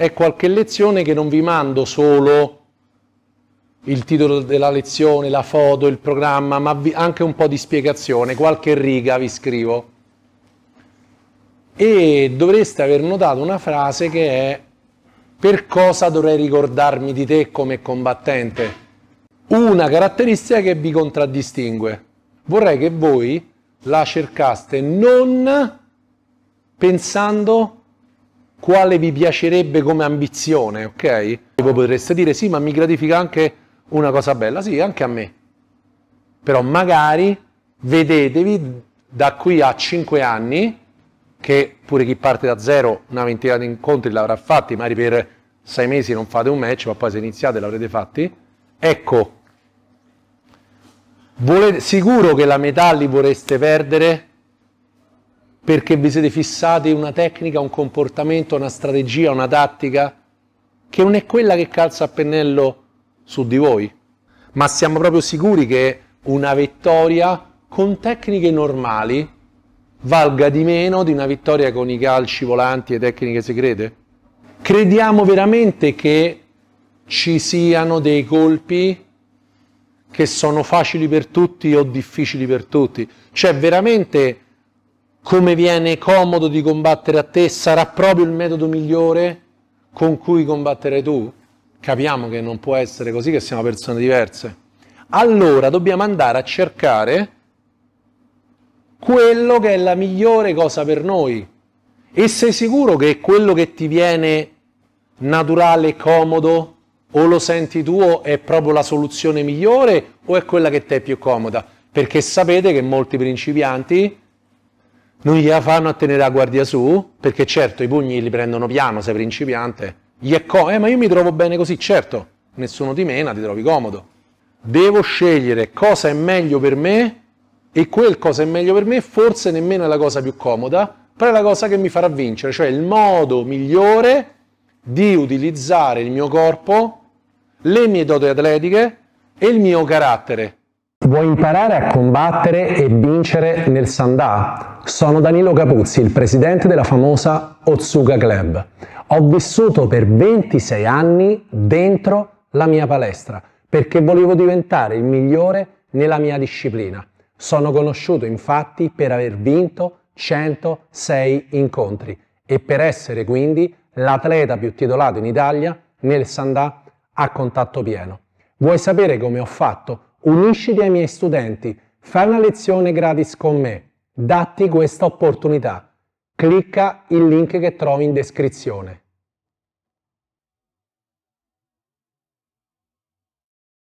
è qualche lezione che non vi mando solo il titolo della lezione, la foto, il programma, ma anche un po' di spiegazione, qualche riga vi scrivo. E dovreste aver notato una frase che è per cosa dovrei ricordarmi di te come combattente? Una caratteristica che vi contraddistingue. Vorrei che voi la cercaste non pensando quale vi piacerebbe come ambizione, ok? Voi potreste dire sì, ma mi gratifica anche una cosa bella, sì, anche a me. Però magari vedetevi da qui a 5 anni, che pure chi parte da zero una ventina di incontri l'avrà fatti, magari per 6 mesi non fate un match, ma poi se iniziate l'avrete fatti. Ecco, volete, sicuro che la metà li vorreste perdere? perché vi siete fissati una tecnica, un comportamento, una strategia, una tattica che non è quella che calza a pennello su di voi. Ma siamo proprio sicuri che una vittoria con tecniche normali valga di meno di una vittoria con i calci volanti e tecniche segrete? Crediamo veramente che ci siano dei colpi che sono facili per tutti o difficili per tutti? Cioè veramente come viene comodo di combattere a te, sarà proprio il metodo migliore con cui combattere tu? Capiamo che non può essere così, che siamo persone diverse. Allora dobbiamo andare a cercare quello che è la migliore cosa per noi. E sei sicuro che quello che ti viene naturale, comodo, o lo senti tuo è proprio la soluzione migliore o è quella che ti è più comoda? Perché sapete che molti principianti non gliela fanno a tenere la guardia su, perché certo i pugni li prendono piano, sei principiante. Gli è co- eh, ma io mi trovo bene così, certo. Nessuno ti mena, ti trovi comodo. Devo scegliere cosa è meglio per me e quel cosa è meglio per me forse nemmeno è la cosa più comoda, però è la cosa che mi farà vincere, cioè il modo migliore di utilizzare il mio corpo, le mie doti atletiche e il mio carattere. Vuoi imparare a combattere e vincere nel Sandà? Sono Danilo Capuzzi, il presidente della famosa Otsuka Club. Ho vissuto per 26 anni dentro la mia palestra perché volevo diventare il migliore nella mia disciplina. Sono conosciuto infatti per aver vinto 106 incontri e per essere quindi l'atleta più titolato in Italia nel Sandà a contatto pieno. Vuoi sapere come ho fatto? Unisciti ai miei studenti, fai una lezione gratis con me datti questa opportunità. Clicca il link che trovi in descrizione.